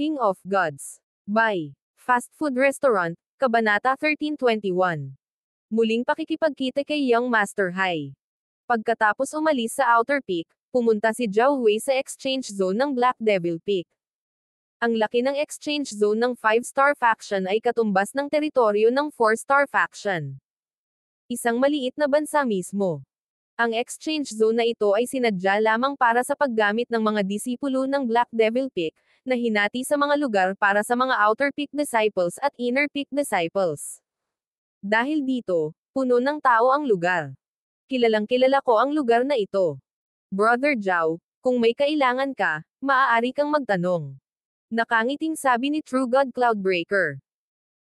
King of Gods. By Fast Food Restaurant, Kabanata 1321. Muling pakikipagkita kay Young Master Hai. Pagkatapos umalis sa Outer Peak, pumunta si Zhao Wei sa exchange zone ng Black Devil Peak. Ang laki ng exchange zone ng 5-star faction ay katumbas ng teritoryo ng 4-star faction. Isang maliit na bansa mismo. Ang exchange zone na ito ay sinadya lamang para sa paggamit ng mga disipulo ng Black Devil Peak, na hinati sa mga lugar para sa mga Outer Peak Disciples at Inner Peak Disciples. Dahil dito, puno ng tao ang lugar. Kilalang kilala ko ang lugar na ito. Brother Zhao, kung may kailangan ka, maaari kang magtanong. Nakangiting sabi ni True God Cloudbreaker.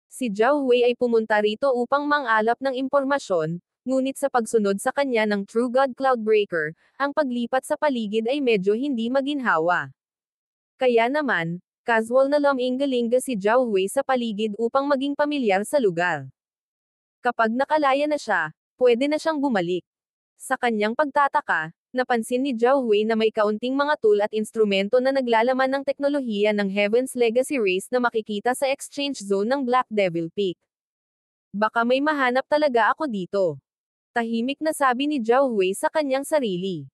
Si Zhao Wei ay pumunta rito upang mangalap ng impormasyon, ngunit sa pagsunod sa kanya ng True God Cloudbreaker, ang paglipat sa paligid ay medyo hindi maginhawa. Kaya naman, casual na laminggalinga si Zhao Hui sa paligid upang maging pamilyar sa lugar. Kapag nakalaya na siya, pwede na siyang bumalik. Sa kanyang pagtataka, napansin ni Zhao Hui na may kaunting mga tool at instrumento na naglalaman ng teknolohiya ng Heaven's Legacy Race na makikita sa exchange zone ng Black Devil Peak. Baka may mahanap talaga ako dito tahimik na sabi ni Zhao Hui sa kanyang sarili.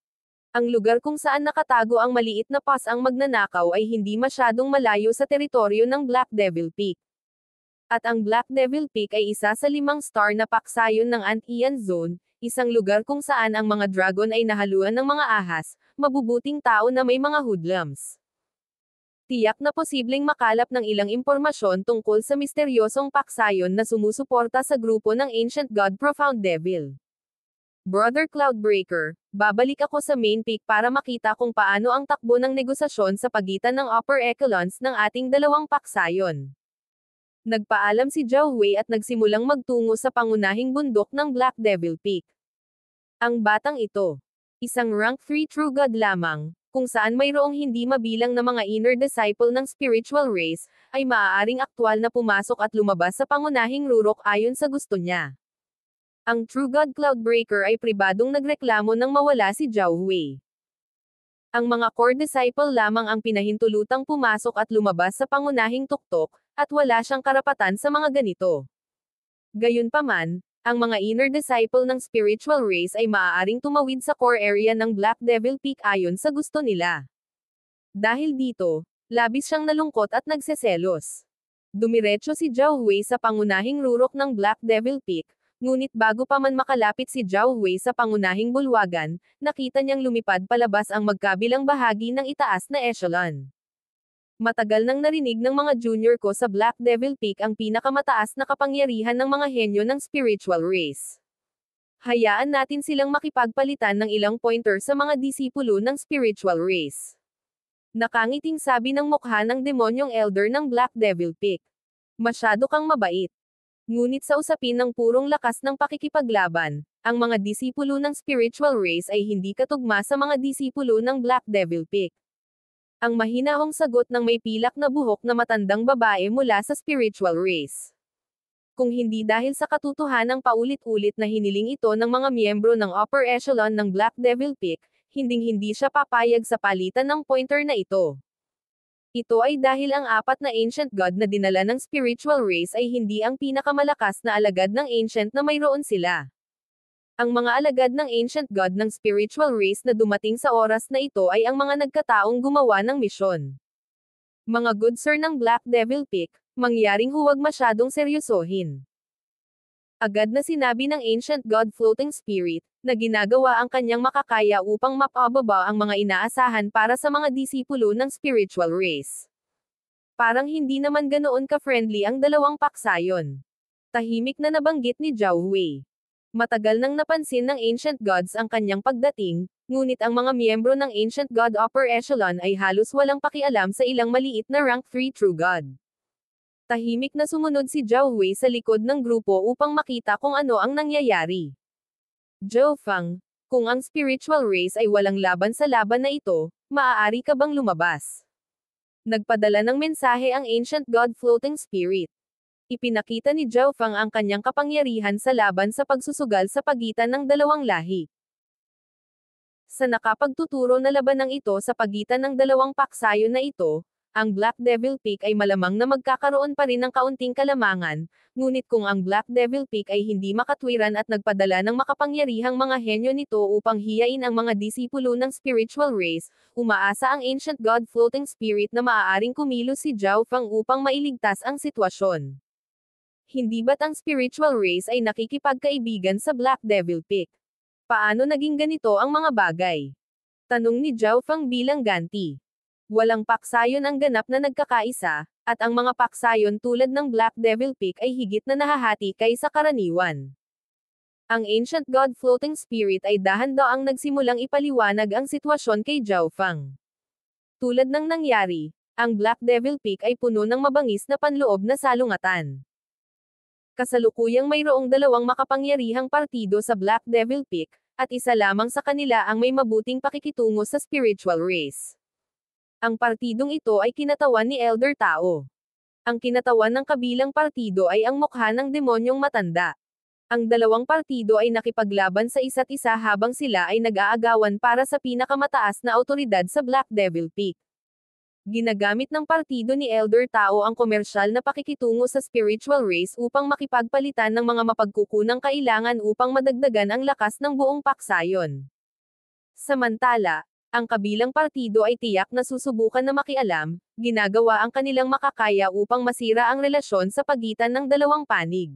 Ang lugar kung saan nakatago ang maliit na pas ang magnanakaw ay hindi masyadong malayo sa teritoryo ng Black Devil Peak. At ang Black Devil Peak ay isa sa limang star na paksayon ng Antian Zone, isang lugar kung saan ang mga dragon ay nahaluan ng mga ahas, mabubuting tao na may mga hoodlums. Tiyak na posibleng makalap ng ilang impormasyon tungkol sa misteryosong paksayon na sumusuporta sa grupo ng Ancient God Profound Devil. Brother Cloudbreaker, babalik ako sa main peak para makita kung paano ang takbo ng negosasyon sa pagitan ng upper echelons ng ating dalawang paksayon. Nagpaalam si Zhao Wei at nagsimulang magtungo sa pangunahing bundok ng Black Devil Peak. Ang batang ito, isang rank 3 true god lamang, kung saan mayroong hindi mabilang na mga inner disciple ng spiritual race, ay maaaring aktwal na pumasok at lumabas sa pangunahing rurok ayon sa gusto niya. Ang True God Cloudbreaker ay pribadong nagreklamo nang mawala si Zhao Hui. Ang mga core disciple lamang ang pinahintulutang pumasok at lumabas sa pangunahing tuktok, at wala siyang karapatan sa mga ganito. Gayunpaman, ang mga inner disciple ng spiritual race ay maaaring tumawid sa core area ng Black Devil Peak ayon sa gusto nila. Dahil dito, labis siyang nalungkot at nagseselos. Dumiretso si Zhao Hui sa pangunahing rurok ng Black Devil Peak, Ngunit bago pa man makalapit si Zhao Wei sa pangunahing bulwagan, nakita niyang lumipad palabas ang magkabilang bahagi ng itaas na echelon. Matagal nang narinig ng mga junior ko sa Black Devil Peak ang pinakamataas na kapangyarihan ng mga henyo ng spiritual race. Hayaan natin silang makipagpalitan ng ilang pointer sa mga disipulo ng spiritual race. Nakangiting sabi ng mukha ng demonyong elder ng Black Devil Peak. Masyado kang mabait. Ngunit sa usapin ng purong lakas ng pakikipaglaban, ang mga disipulo ng spiritual race ay hindi katugma sa mga disipulo ng Black Devil Pick. Ang mahinahong sagot ng may pilak na buhok na matandang babae mula sa spiritual race. Kung hindi dahil sa katutuhanang paulit-ulit na hiniling ito ng mga miyembro ng upper echelon ng Black Devil Pick, hinding-hindi siya papayag sa palitan ng pointer na ito. Ito ay dahil ang apat na ancient god na dinala ng spiritual race ay hindi ang pinakamalakas na alagad ng ancient na mayroon sila. Ang mga alagad ng ancient god ng spiritual race na dumating sa oras na ito ay ang mga nagkataong gumawa ng misyon. Mga good sir ng Black Devil Peak, mangyaring huwag masyadong seryosohin. Agad na sinabi ng ancient god floating spirit, na ginagawa ang kanyang makakaya upang mapababa ang mga inaasahan para sa mga disipulo ng spiritual race. Parang hindi naman ganoon ka-friendly ang dalawang paksayon. Tahimik na nabanggit ni Zhao Hui. Matagal nang napansin ng Ancient Gods ang kanyang pagdating, ngunit ang mga miyembro ng Ancient God Upper Echelon ay halos walang pakialam sa ilang maliit na Rank 3 True God. Tahimik na sumunod si Zhao Hui sa likod ng grupo upang makita kung ano ang nangyayari. Zhou Fang, kung ang spiritual race ay walang laban sa laban na ito, maaari ka bang lumabas? Nagpadala ng mensahe ang Ancient God Floating Spirit. Ipinakita ni Zhao Fang ang kanyang kapangyarihan sa laban sa pagsusugal sa pagitan ng dalawang lahi. Sa nakapagtuturo na laban labanang ito sa pagitan ng dalawang paksayo na ito, ang Black Devil Peak ay malamang na magkakaroon pa rin ng kaunting kalamangan, ngunit kung ang Black Devil Peak ay hindi makatwiran at nagpadala ng makapangyarihang mga henyo nito upang hiyain ang mga disipulo ng spiritual race, umaasa ang Ancient God Floating Spirit na maaaring kumilos si Zhao Fang upang mailigtas ang sitwasyon. Hindi ba't ang spiritual race ay nakikipagkaibigan sa Black Devil Peak? Paano naging ganito ang mga bagay? Tanong ni Zhao Fang bilang ganti. Walang paksayon ang ganap na nagkakaisa, at ang mga paksayon tulad ng Black Devil Peak ay higit na nahahati kaysa karaniwan. Ang Ancient God Floating Spirit ay dahan ang nagsimulang ipaliwanag ang sitwasyon kay Zhao Fang. Tulad ng nangyari, ang Black Devil Peak ay puno ng mabangis na panloob na salungatan. Kasalukuyang mayroong dalawang makapangyarihang partido sa Black Devil Peak, at isa lamang sa kanila ang may mabuting pakikitungo sa spiritual race. Ang partidong ito ay kinatawan ni Elder Tao. Ang kinatawan ng kabilang partido ay ang mukha ng demonyong matanda. Ang dalawang partido ay nakipaglaban sa isa't isa habang sila ay nag-aagawan para sa pinakamataas na autoridad sa Black Devil Peak. Ginagamit ng partido ni Elder Tao ang komersyal na pakikitungo sa spiritual race upang makipagpalitan ng mga mapagkukunang kailangan upang madagdagan ang lakas ng buong paksayon. Samantala, ang kabilang partido ay tiyak na susubukan na makialam, ginagawa ang kanilang makakaya upang masira ang relasyon sa pagitan ng dalawang panig.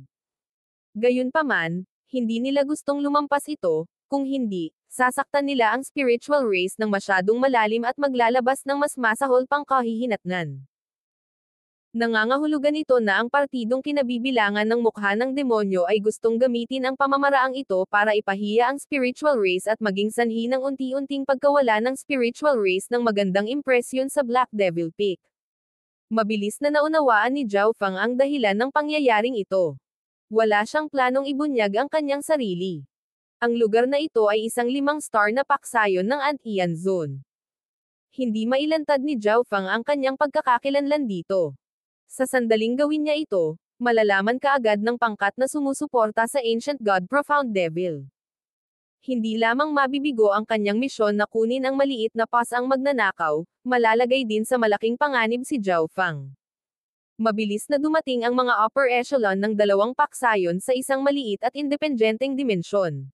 Gayunpaman, hindi nila gustong lumampas ito, kung hindi, sasaktan nila ang spiritual race ng masyadong malalim at maglalabas ng mas masahol pang kahihinatnan. Nangangahulugan ito na ang partidong kinabibilangan ng mukha ng demonyo ay gustong gamitin ang pamamaraang ito para ipahiya ang spiritual race at maging sanhi ng unti-unting pagkawala ng spiritual race ng magandang impresyon sa Black Devil Peak. Mabilis na naunawaan ni Zhao Fang ang dahilan ng pangyayaring ito. Wala siyang planong ibunyag ang kanyang sarili. Ang lugar na ito ay isang limang star na paksayon ng Antian Zone. Hindi mailantad ni Zhao Fang ang kanyang pagkakakilanlan dito sa sandaling gawin niya ito, malalaman ka agad ng pangkat na sumusuporta sa Ancient God Profound Devil. Hindi lamang mabibigo ang kanyang misyon na kunin ang maliit na pas ang magnanakaw, malalagay din sa malaking panganib si Zhao Fang. Mabilis na dumating ang mga upper echelon ng dalawang paksayon sa isang maliit at independenteng dimensyon.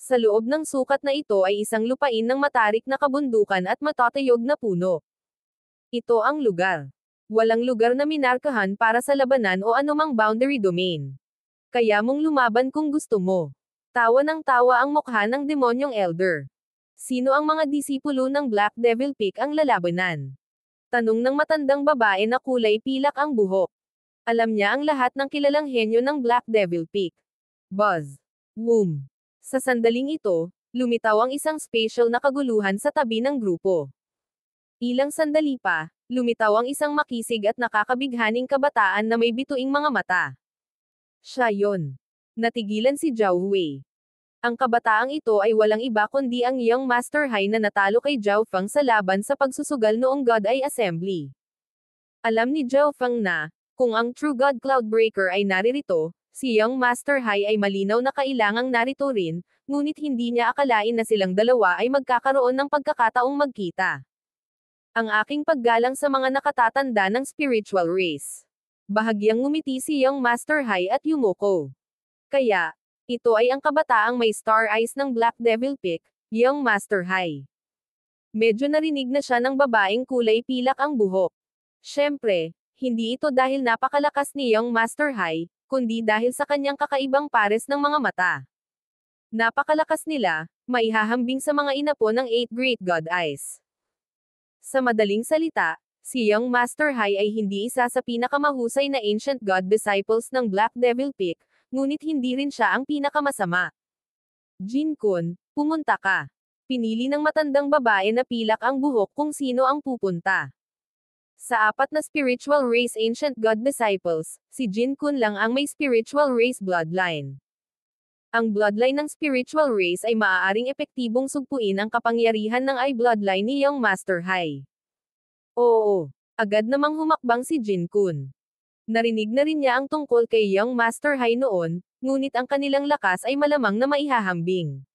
Sa loob ng sukat na ito ay isang lupain ng matarik na kabundukan at matatayog na puno. Ito ang lugar Walang lugar na minarkahan para sa labanan o anumang boundary domain. Kaya mong lumaban kung gusto mo. Tawa ng tawa ang mukha ng demonyong elder. Sino ang mga disipulo ng Black Devil Peak ang lalabanan? Tanong ng matandang babae na kulay pilak ang buhok. Alam niya ang lahat ng kilalang henyo ng Black Devil Peak. Buzz. Boom. Sa sandaling ito, lumitaw ang isang spatial na kaguluhan sa tabi ng grupo. Ilang sandali pa, lumitaw ang isang makisig at nakakabighaning kabataan na may bituing mga mata. Siya yon. Natigilan si Zhao Hui. Ang kabataang ito ay walang iba kundi ang young Master Hai na natalo kay Zhao Fang sa laban sa pagsusugal noong God Eye Assembly. Alam ni Zhao Fang na, kung ang True God Cloudbreaker ay naririto, si Young Master Hai ay malinaw na kailangang narito rin, ngunit hindi niya akalain na silang dalawa ay magkakaroon ng pagkakataong magkita. Ang aking paggalang sa mga nakatatanda ng spiritual race. Bahagyang ngumiti si Young Master High at Yumoko. Kaya, ito ay ang kabataang may star eyes ng Black Devil Pick, Young Master High. Medyo narinig na siya ng babaeng kulay pilak ang buhok. Siyempre, hindi ito dahil napakalakas ni Young Master High, kundi dahil sa kanyang kakaibang pares ng mga mata. Napakalakas nila, maihahambing sa mga inapo ng 8 Great God Eyes. Sa madaling salita, si Young Master High ay hindi isa sa pinakamahusay na Ancient God Disciples ng Black Devil Peak, ngunit hindi rin siya ang pinakamasama. Jin Kun, pumunta ka. Pinili ng matandang babae na pilak ang buhok kung sino ang pupunta. Sa apat na spiritual race ancient god disciples, si Jin Kun lang ang may spiritual race bloodline. Ang bloodline ng spiritual race ay maaaring epektibong sugpuin ang kapangyarihan ng I bloodline ni Young Master High. Oo, agad namang humakbang si Jin Kun. Narinig na rin niya ang tungkol kay Young Master High noon, ngunit ang kanilang lakas ay malamang na maihahambing.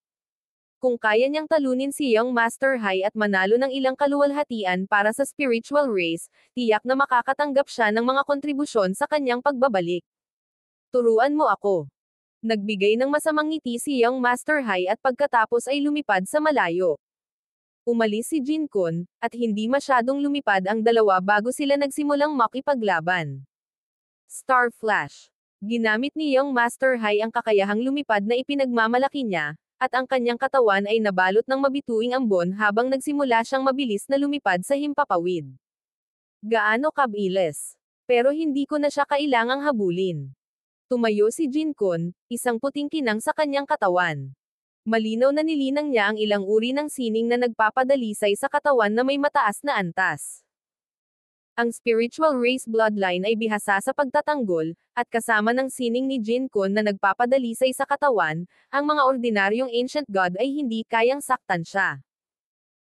Kung kaya niyang talunin si Young Master High at manalo ng ilang kaluwalhatian para sa spiritual race, tiyak na makakatanggap siya ng mga kontribusyon sa kanyang pagbabalik. Turuan mo ako. Nagbigay ng masamang ngiti si Young Master High at pagkatapos ay lumipad sa malayo. Umalis si Jin Kun, at hindi masyadong lumipad ang dalawa bago sila nagsimulang makipaglaban. Star Flash. Ginamit ni Young Master High ang kakayahang lumipad na ipinagmamalaki niya, at ang kanyang katawan ay nabalot ng mabituing ambon habang nagsimula siyang mabilis na lumipad sa himpapawid. Gaano kabilis. Pero hindi ko na siya kailangang habulin. Tumayo si Jin Kun, isang puting kinang sa kanyang katawan. Malinaw na nilinang niya ang ilang uri ng sining na nagpapadalisay sa katawan na may mataas na antas. Ang spiritual race bloodline ay bihasa sa pagtatanggol, at kasama ng sining ni Jin Kun na nagpapadalisay sa katawan, ang mga ordinaryong ancient god ay hindi kayang saktan siya.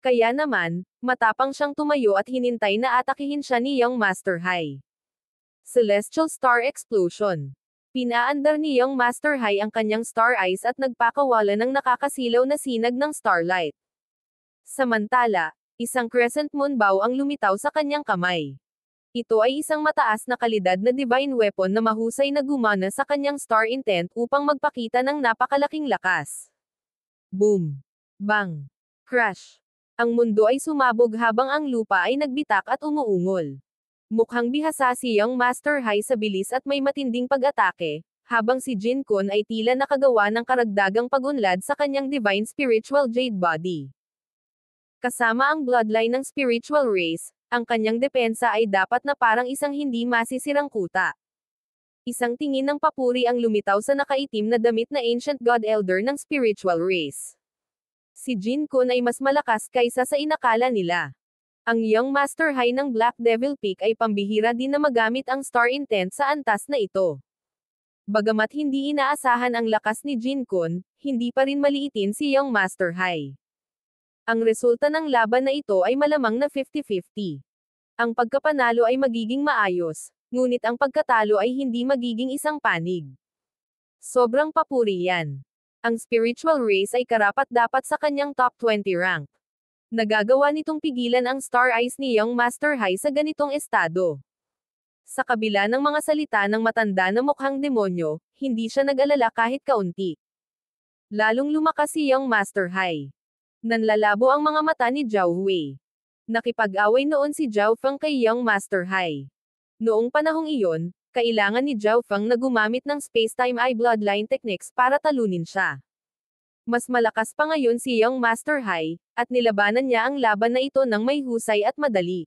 Kaya naman, matapang siyang tumayo at hinintay na atakihin siya ni Young Master High. Celestial Star Explosion Pinaandar ni Young Master High ang kanyang star eyes at nagpakawala ng nakakasilaw na sinag ng starlight. Samantala, isang crescent moon bow ang lumitaw sa kanyang kamay. Ito ay isang mataas na kalidad na divine weapon na mahusay na gumana sa kanyang star intent upang magpakita ng napakalaking lakas. Boom! Bang! Crash! Ang mundo ay sumabog habang ang lupa ay nagbitak at umuungol. Mukhang bihasa si Young Master High sa bilis at may matinding pag-atake, habang si Jin Kun ay tila nakagawa ng karagdagang pagunlad sa kanyang Divine Spiritual Jade Body. Kasama ang bloodline ng spiritual race, ang kanyang depensa ay dapat na parang isang hindi masisirang kuta. Isang tingin ng papuri ang lumitaw sa nakaitim na damit na Ancient God Elder ng spiritual race. Si Jin Kun ay mas malakas kaysa sa inakala nila. Ang Young Master High ng Black Devil Peak ay pambihira din na magamit ang Star Intent sa antas na ito. Bagamat hindi inaasahan ang lakas ni Jin Kun, hindi pa rin maliitin si Young Master High. Ang resulta ng laban na ito ay malamang na 50-50. Ang pagkapanalo ay magiging maayos, ngunit ang pagkatalo ay hindi magiging isang panig. Sobrang papuri yan. Ang spiritual race ay karapat dapat sa kanyang top 20 rank. Nagagawa nitong pigilan ang star eyes ni Young Master High sa ganitong estado. Sa kabila ng mga salita ng matanda na mukhang demonyo, hindi siya nag-alala kahit kaunti. Lalong lumakas si Young Master High. Nanlalabo ang mga mata ni Zhao Hui. Nakipag-away noon si Zhao Fang kay Young Master High. Noong panahong iyon, kailangan ni Zhao Fang na gumamit ng space-time eye bloodline techniques para talunin siya. Mas malakas pa ngayon si Young Master Hai, at nilabanan niya ang laban na ito ng may husay at madali.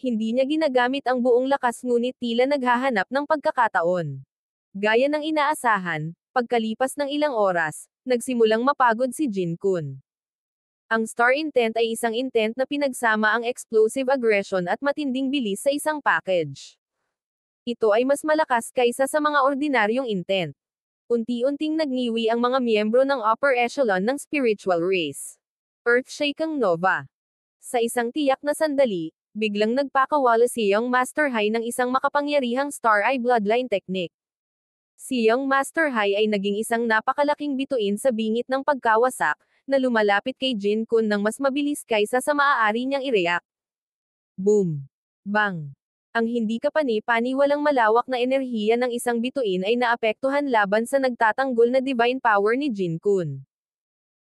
Hindi niya ginagamit ang buong lakas ngunit tila naghahanap ng pagkakataon. Gaya ng inaasahan, pagkalipas ng ilang oras, nagsimulang mapagod si Jin Kun. Ang star intent ay isang intent na pinagsama ang explosive aggression at matinding bilis sa isang package. Ito ay mas malakas kaysa sa mga ordinaryong intent unti-unting nagniwi ang mga miyembro ng upper echelon ng spiritual race. Earthshaking Nova. Sa isang tiyak na sandali, biglang nagpakawala si Young Master High ng isang makapangyarihang Star Eye Bloodline Technique. Si Young Master High ay naging isang napakalaking bituin sa bingit ng pagkawasak, na lumalapit kay Jin Kun ng mas mabilis kaysa sa maaari niyang i-react. Boom! Bang! ang hindi kapani-paniwalang malawak na enerhiya ng isang bituin ay naapektuhan laban sa nagtatanggol na divine power ni Jin Kun.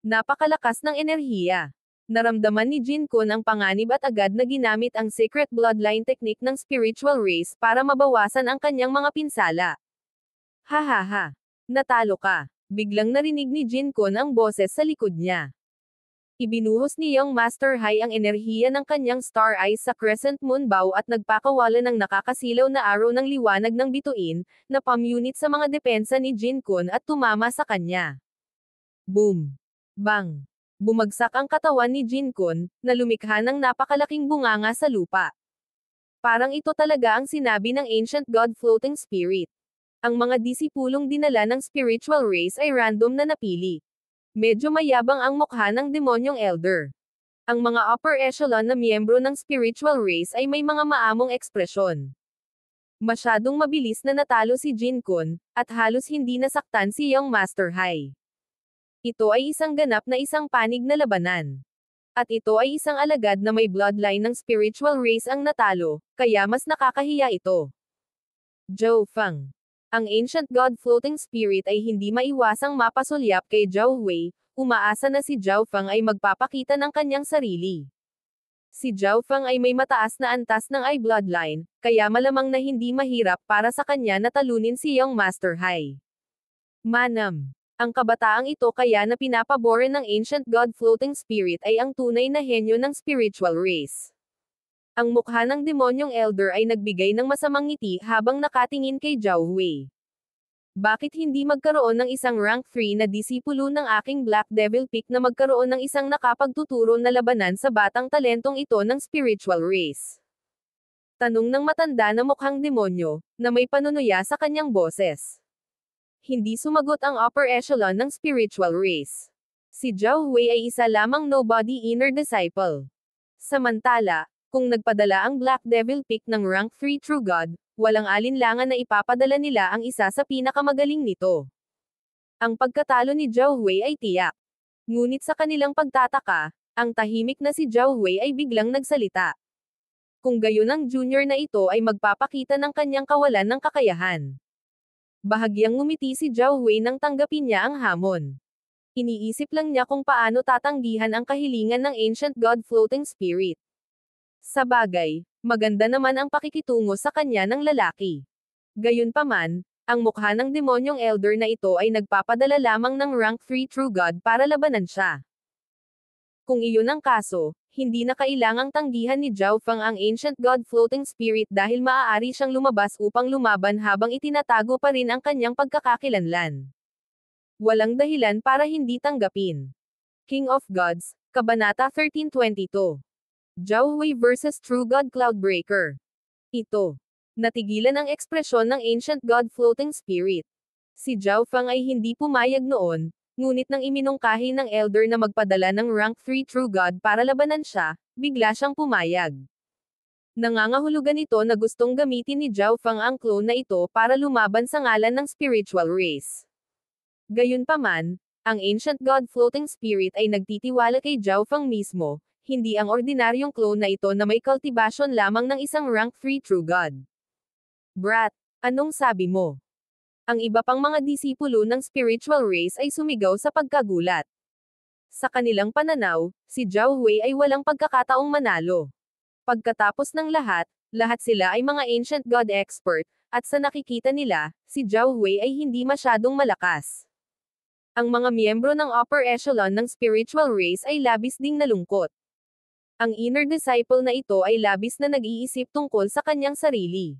Napakalakas ng enerhiya. Naramdaman ni Jin Kun ang panganib at agad na ginamit ang secret bloodline technique ng spiritual race para mabawasan ang kanyang mga pinsala. Hahaha! Natalo ka! Biglang narinig ni Jin Kun ang boses sa likod niya. Ibinuhos ni Young Master Hai ang enerhiya ng kanyang Star Eye sa Crescent Moon Bow at nagpakawala ng nakakasilaw na araw ng liwanag ng bituin, na pamunit sa mga depensa ni Jin Kun at tumama sa kanya. Boom! Bang! Bumagsak ang katawan ni Jin Kun, na lumikha ng napakalaking bunganga sa lupa. Parang ito talaga ang sinabi ng Ancient God Floating Spirit. Ang mga disipulong dinala ng spiritual race ay random na napili. Medyo mayabang ang mukha ng demonyong elder. Ang mga upper echelon na miyembro ng spiritual race ay may mga maamong ekspresyon. Masyadong mabilis na natalo si Jin Kun, at halos hindi nasaktan si Young Master Hai. Ito ay isang ganap na isang panig na labanan. At ito ay isang alagad na may bloodline ng spiritual race ang natalo, kaya mas nakakahiya ito. Zhou Fang ang Ancient God Floating Spirit ay hindi maiwasang mapasulyap kay Zhao Hui, umaasa na si Zhao Fang ay magpapakita ng kanyang sarili. Si Zhao Fang ay may mataas na antas ng eye bloodline, kaya malamang na hindi mahirap para sa kanya na talunin si Young Master Hai. Manam. Ang kabataang ito kaya na pinapabore ng Ancient God Floating Spirit ay ang tunay na henyo ng spiritual race. Ang mukha ng demonyong elder ay nagbigay ng masamang ngiti habang nakatingin kay Zhao Wei. Bakit hindi magkaroon ng isang rank 3 na disipulo ng aking Black Devil Peak na magkaroon ng isang nakapagtuturo na labanan sa batang talentong ito ng spiritual race? Tanong ng matanda na mukhang demonyo, na may panunuya sa kanyang boses. Hindi sumagot ang upper echelon ng spiritual race. Si Zhao Wei ay isa lamang nobody inner disciple. Samantala, kung nagpadala ang Black Devil pick ng rank 3 True God, walang alinlangan na ipapadala nila ang isa sa pinakamagaling nito. Ang pagkatalo ni Zhao Hui ay tiyak. Ngunit sa kanilang pagtataka, ang tahimik na si Zhao Hui ay biglang nagsalita. Kung gayon ang junior na ito ay magpapakita ng kanyang kawalan ng kakayahan. Bahagyang ngumiti si Zhao Hui nang tanggapin niya ang hamon. Iniisip lang niya kung paano tatanggihan ang kahilingan ng Ancient God Floating Spirit. Sa bagay, maganda naman ang pakikitungo sa kanya ng lalaki. Gayunpaman, ang mukha ng demonyong elder na ito ay nagpapadala lamang ng rank 3 true god para labanan siya. Kung iyon ang kaso, hindi na kailangang tanggihan ni Zhao Fang ang ancient god floating spirit dahil maaari siyang lumabas upang lumaban habang itinatago pa rin ang kanyang pagkakakilanlan. Walang dahilan para hindi tanggapin. King of Gods, Kabanata 1322 Jauwei versus True God Cloudbreaker. Ito. Natigilan ang ekspresyon ng Ancient God Floating Spirit. Si Zhao Fang ay hindi pumayag noon, ngunit nang iminungkahi ng Elder na magpadala ng Rank 3 True God para labanan siya, bigla siyang pumayag. Nangangahulugan ito na gustong gamitin ni Zhao Fang ang clone na ito para lumaban sa ngalan ng spiritual race. Gayunpaman, ang Ancient God Floating Spirit ay nagtitiwala kay Zhao Fang mismo, hindi ang ordinaryong clone na ito na may cultivation lamang ng isang rank 3 true god. Brat, anong sabi mo? Ang iba pang mga disipulo ng spiritual race ay sumigaw sa pagkagulat. Sa kanilang pananaw, si Zhao Wei ay walang pagkakataong manalo. Pagkatapos ng lahat, lahat sila ay mga ancient god expert, at sa nakikita nila, si Zhao Wei ay hindi masyadong malakas ang mga miyembro ng upper echelon ng spiritual race ay labis ding nalungkot. Ang inner disciple na ito ay labis na nag-iisip tungkol sa kanyang sarili.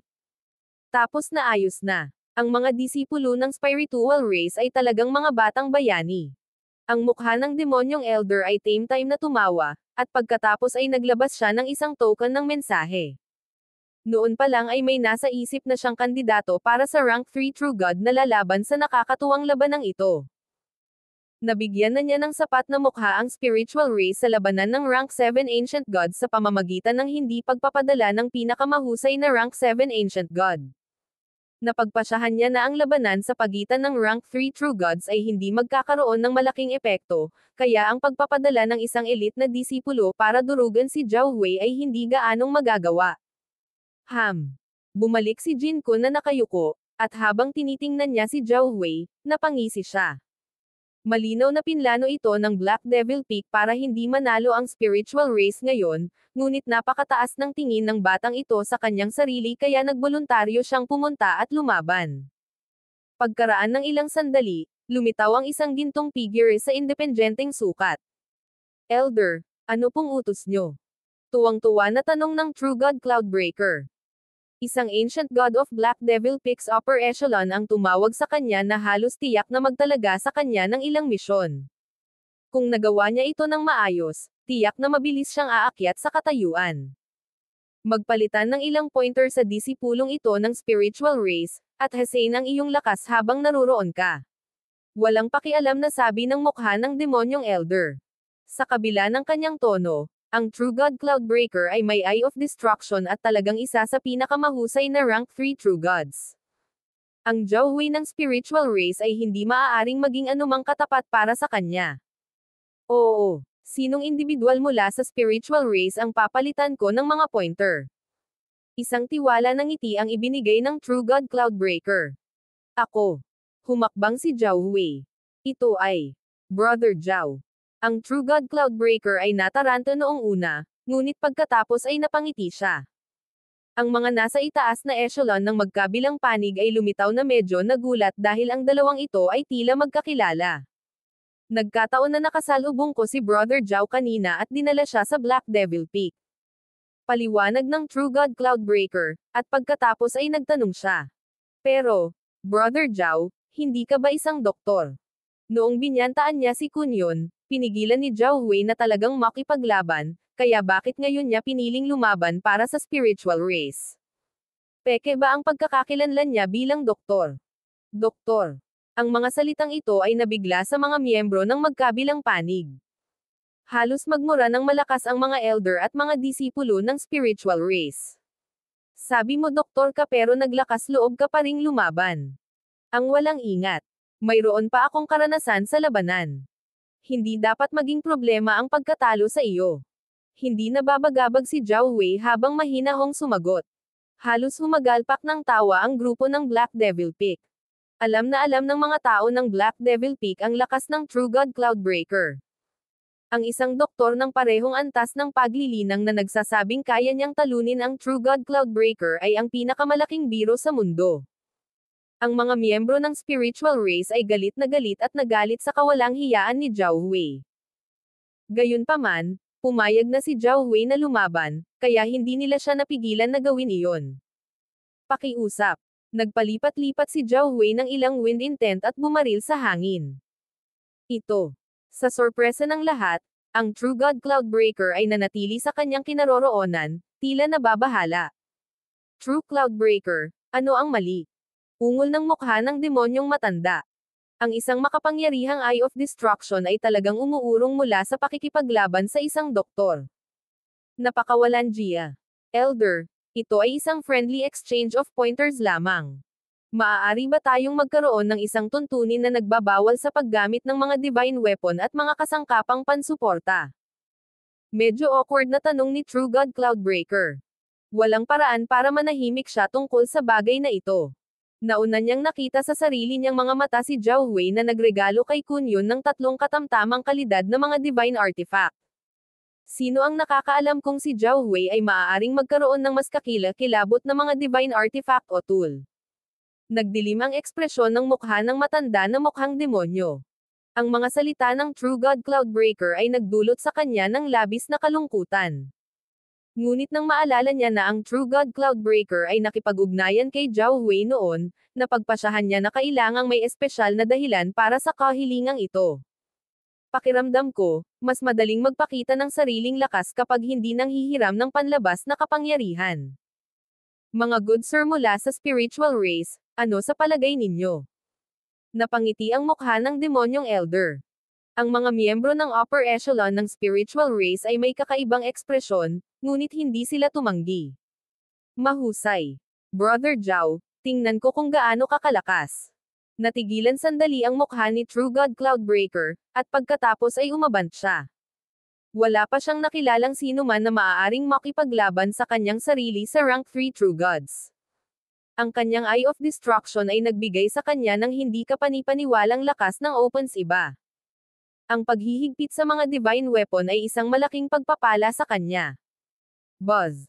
Tapos na ayos na. Ang mga disipulo ng spiritual race ay talagang mga batang bayani. Ang mukha ng demonyong elder ay tame-time na tumawa, at pagkatapos ay naglabas siya ng isang token ng mensahe. Noon pa lang ay may nasa isip na siyang kandidato para sa rank 3 True God na lalaban sa nakakatuwang labanang ito. Nabigyan na niya ng sapat na mukha ang spiritual race sa labanan ng rank 7 ancient god sa pamamagitan ng hindi pagpapadala ng pinakamahusay na rank 7 ancient god. Napagpasyahan niya na ang labanan sa pagitan ng rank 3 true gods ay hindi magkakaroon ng malaking epekto, kaya ang pagpapadala ng isang elite na disipulo para durugan si Zhao Wei ay hindi gaanong magagawa. Ham. Bumalik si Jin Kun na nakayuko, at habang tinitingnan niya si Zhao Wei, napangisi siya. Malinaw na pinlano ito ng Black Devil Peak para hindi manalo ang spiritual race ngayon, ngunit napakataas ng tingin ng batang ito sa kanyang sarili kaya nagboluntaryo siyang pumunta at lumaban. Pagkaraan ng ilang sandali, lumitaw ang isang gintong figure sa independenteng sukat. Elder, ano pong utos nyo? Tuwang-tuwa na tanong ng True God Cloudbreaker. Isang ancient god of Black Devil Picks Upper Echelon ang tumawag sa kanya na halos tiyak na magtalaga sa kanya ng ilang misyon. Kung nagawa niya ito ng maayos, tiyak na mabilis siyang aakyat sa katayuan. Magpalitan ng ilang pointer sa disipulong ito ng spiritual race, at hasain ang iyong lakas habang naruroon ka. Walang pakialam na sabi ng mukha ng demonyong elder. Sa kabila ng kanyang tono, ang True God Cloudbreaker ay may Eye of Destruction at talagang isa sa pinakamahusay na rank 3 True Gods. Ang Jowei ng spiritual race ay hindi maaaring maging anumang katapat para sa kanya. Oo, sinong individual mula sa spiritual race ang papalitan ko ng mga pointer? Isang tiwala ng ngiti ang ibinigay ng True God Cloudbreaker. Ako. Humakbang si Jowei. Ito ay Brother Jow. Ang True God Cloudbreaker ay nataranta noong una, ngunit pagkatapos ay napangiti siya. Ang mga nasa itaas na echelon ng magkabilang panig ay lumitaw na medyo nagulat dahil ang dalawang ito ay tila magkakilala. Nagkataon na nakasalubong ko si Brother Jao kanina at dinala siya sa Black Devil Peak. Paliwanag ng True God Cloudbreaker, at pagkatapos ay nagtanong siya. Pero, Brother Jao, hindi ka ba isang doktor? Noong binyantaan niya si Kunyon, Pinigilan ni Zhao Hui na talagang makipaglaban, kaya bakit ngayon niya piniling lumaban para sa spiritual race? Peke ba ang pagkakakilanlan niya bilang doktor? Doktor. Ang mga salitang ito ay nabigla sa mga miyembro ng magkabilang panig. Halos magmura ng malakas ang mga elder at mga disipulo ng spiritual race. Sabi mo doktor ka pero naglakas loob ka pa ring lumaban. Ang walang ingat. Mayroon pa akong karanasan sa labanan. Hindi dapat maging problema ang pagkatalo sa iyo. Hindi nababagabag si Zhao Wei habang mahinahong sumagot. Halos humagalpak ng tawa ang grupo ng Black Devil Peak. Alam na alam ng mga tao ng Black Devil Peak ang lakas ng True God Cloudbreaker. Ang isang doktor ng parehong antas ng paglilinang na nagsasabing kaya niyang talunin ang True God Cloudbreaker ay ang pinakamalaking biro sa mundo. Ang mga miyembro ng spiritual race ay galit na galit at nagalit sa kawalang hiyaan ni Zhao Hui. Gayunpaman, pumayag na si Zhao Hui na lumaban, kaya hindi nila siya napigilan na gawin iyon. Pakiusap. Nagpalipat-lipat si Zhao Hui ng ilang wind intent at bumaril sa hangin. Ito. Sa sorpresa ng lahat, ang True God Cloudbreaker ay nanatili sa kanyang kinaroroonan, tila nababahala. True Cloudbreaker, ano ang mali? Ungol ng mukha ng demonyong matanda. Ang isang makapangyarihang Eye of Destruction ay talagang umuurong mula sa pakikipaglaban sa isang doktor. Napakawalan Gia. Elder, ito ay isang friendly exchange of pointers lamang. Maaari ba tayong magkaroon ng isang tuntunin na nagbabawal sa paggamit ng mga divine weapon at mga kasangkapang pansuporta? Medyo awkward na tanong ni True God Cloudbreaker. Walang paraan para manahimik siya tungkol sa bagay na ito. Nauna niyang nakita sa sarili niyang mga mata si Zhao Wei na nagregalo kay Kunyon ng tatlong katamtamang kalidad na mga divine artifact. Sino ang nakakaalam kung si Zhao Wei ay maaaring magkaroon ng mas kakila-kilabot na mga divine artifact o tool? Nagdilim ang ekspresyon ng mukha ng matanda na mukhang demonyo. Ang mga salita ng True God Cloudbreaker ay nagdulot sa kanya ng labis na kalungkutan. Ngunit nang maalala niya na ang True God Cloudbreaker ay nakipag-ugnayan kay Zhao Hui noon, napagpasyahan niya na kailangang may espesyal na dahilan para sa kahilingang ito. Pakiramdam ko, mas madaling magpakita ng sariling lakas kapag hindi nang hihiram ng panlabas na kapangyarihan. Mga good sir mula sa spiritual race, ano sa palagay ninyo? Napangiti ang mukha ng demonyong elder. Ang mga miyembro ng upper echelon ng spiritual race ay may kakaibang ekspresyon, ngunit hindi sila tumanggi. Mahusay. Brother Zhao, tingnan ko kung gaano kakalakas. Natigilan sandali ang mukha ni True God Cloudbreaker, at pagkatapos ay umabant siya. Wala pa siyang nakilalang sino man na maaaring makipaglaban sa kanyang sarili sa rank 3 True Gods ang kanyang Eye of Destruction ay nagbigay sa kanya ng hindi kapanipaniwalang lakas ng opens iba. Ang paghihigpit sa mga divine weapon ay isang malaking pagpapala sa kanya. Buzz.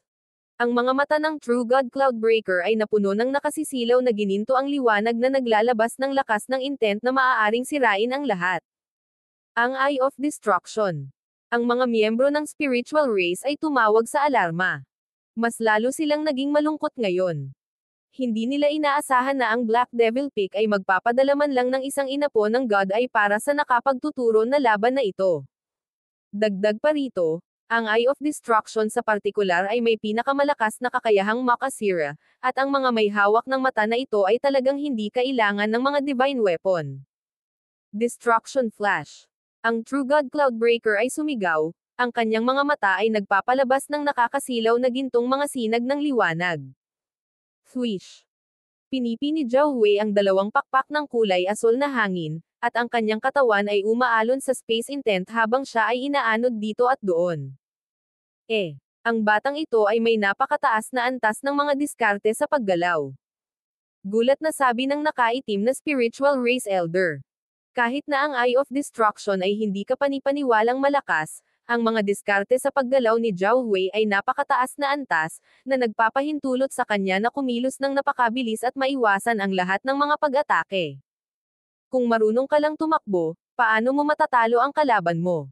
Ang mga mata ng True God Cloudbreaker ay napuno ng nakasisilaw na gininto ang liwanag na naglalabas ng lakas ng intent na maaaring sirain ang lahat. Ang Eye of Destruction. Ang mga miyembro ng spiritual race ay tumawag sa alarma. Mas lalo silang naging malungkot ngayon hindi nila inaasahan na ang Black Devil Peak ay magpapadalaman lang ng isang inapo ng God ay para sa nakapagtuturo na laban na ito. Dagdag pa rito, ang Eye of Destruction sa partikular ay may pinakamalakas na kakayahang Makasira, at ang mga may hawak ng mata na ito ay talagang hindi kailangan ng mga divine weapon. Destruction Flash Ang True God Cloudbreaker ay sumigaw, ang kanyang mga mata ay nagpapalabas ng nakakasilaw na gintong mga sinag ng liwanag. Swish. Pinipi ni Zhao Hui ang dalawang pakpak ng kulay asul na hangin, at ang kanyang katawan ay umaalon sa space intent habang siya ay inaanod dito at doon. Eh, ang batang ito ay may napakataas na antas ng mga diskarte sa paggalaw. Gulat na sabi ng nakaitim na spiritual race elder. Kahit na ang Eye of Destruction ay hindi ka panipaniwalang malakas, ang mga diskarte sa paggalaw ni Zhao Hui ay napakataas na antas, na nagpapahintulot sa kanya na kumilos ng napakabilis at maiwasan ang lahat ng mga pag-atake. Kung marunong ka lang tumakbo, paano mo matatalo ang kalaban mo?